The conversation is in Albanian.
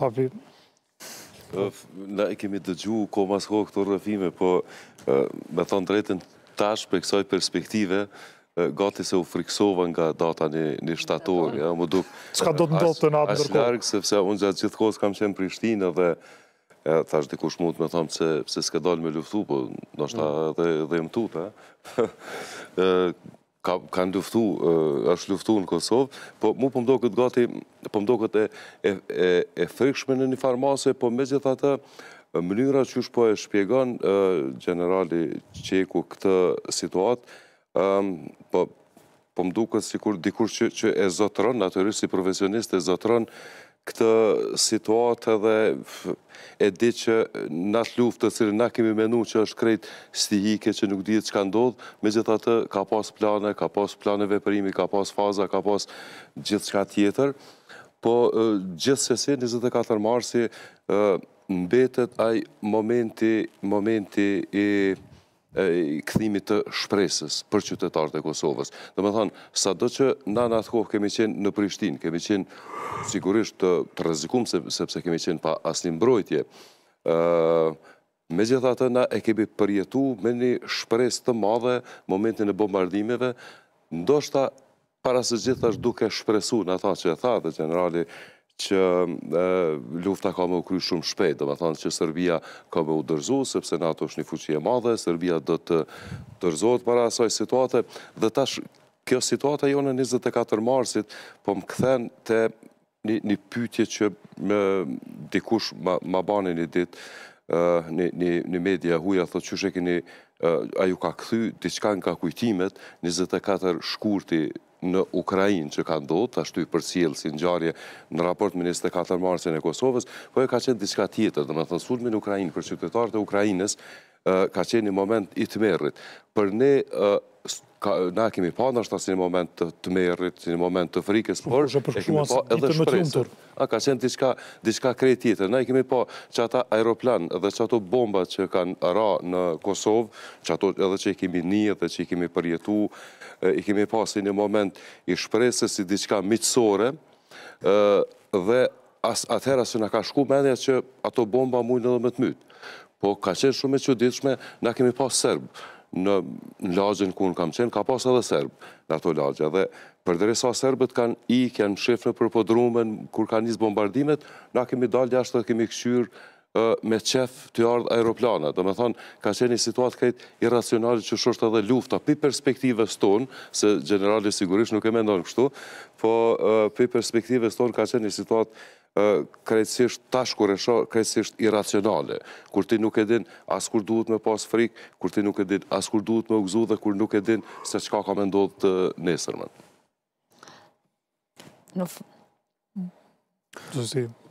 hapi. Kemi dëgju ko mas ko këto rëfime, po me thonë drejten tash për kësaj perspektive, gati se u friksova nga data një shtator. ja, më duk... Ska do të ndotë të nga të nërkohë? Ashtë nërkë, sepse unë gjatë gjithë kohës kam qenë Prishtinë dhe thash dikush mund me thamë se s'ke dalë me luftu, po nështë edhe mm. jëmë tutë, ka luftu, është luftu në Kosovë, po mu po këtë gati, po këtë e frikshme në një farmase, po me gjitha të mënyra që është po e shpjegan generali Qeku këtë situatë, po, po mdo këtë sikur dikur që e zotron, naturisht si profesionist e zotron, këtë situatë edhe e di që në atë luftë të cilë në kemi menu që është krejt stihike që nuk dhjetë që ka ndodhë, me gjithë atë ka pas plane, ka pas plane veprimi, ka pas faza, ka pas gjithë që ka tjetër, po gjithë se si 24 marsi mbetet momenti, momenti i këthimit të shpresës për qytetarët e Kosovës. Dhe më thanë, sa do që na në atë kohë kemi qenë në Prishtin, kemi qenë sigurisht të rezikum sepse kemi qenë pa asni mbrojtje, me gjitha të na e kemi përjetu me një shpresë të madhe momentin e bombardimeve, ndoshta parasë gjithasht duke shpresu, në tha që e tha dhe generali që lufta ka me u kry shumë shpejt, dhe me thonë që Serbia ka me u dërzu, sepse NATO është një fuqie madhe, Serbia dhe të dërzuat para asaj situate, dhe tash kjo situata jo në 24 marsit, po më këthen të një pytje që me dikush ma bani një dit, një media huja, thotë që shë keni, a ju ka këthy, diçka nga kujtimet, 24 shkurti, në Ukrajinë që ka ndodhë, ashtu i përcjelë si gjarje në raport me 24 marsin e Kosovës, po e ka qenë diska tjetër, dhe me të nësullme në Ukrajinë, për qytetarët e Ukrajinës, ka qenë një moment i të merrit. Për ne na kemi pa nështë asë një moment të merit, një moment të frikës, por e kemi pa edhe shpresë. A, ka qenë diska krej tjetër. Na i kemi pa që ata aeroplan dhe që ato bomba që kanë ra në Kosovë, që ato edhe që i kemi një dhe që i kemi përjetu, i kemi pa si një moment i shpresës si diska miqësore dhe atëhera që na ka shku menja që ato bomba mujnë edhe më të mytë. Po, ka qenë shumë e që ditëshme, na kemi pa sërbë në lagjën ku në kam qenë, ka pas edhe serbë në ato lagjë. Dhe për serbët kanë i, kanë shifë në përpodrumën, kur kanë njësë bombardimet, na kemi dalë jashtë dhe kemi këshyrë me qef të ardhë aeroplana. Dhe me thonë, ka qeni situatë kajtë irracionalit që shoshtë edhe lufta, pi perspektive së tonë, se generali sigurisht nuk e me ndonë kështu, po pi perspektive së tonë ka qeni situatë krejtësisht tashkur e shë, krejtësisht irracionale. Kur ti nuk e din, as kur duhet me pas frikë, kur ti nuk e din, as kur duhet me u dhe kur nuk e din, se qka ka me ndodhë të nesërmën. Në Në fërë.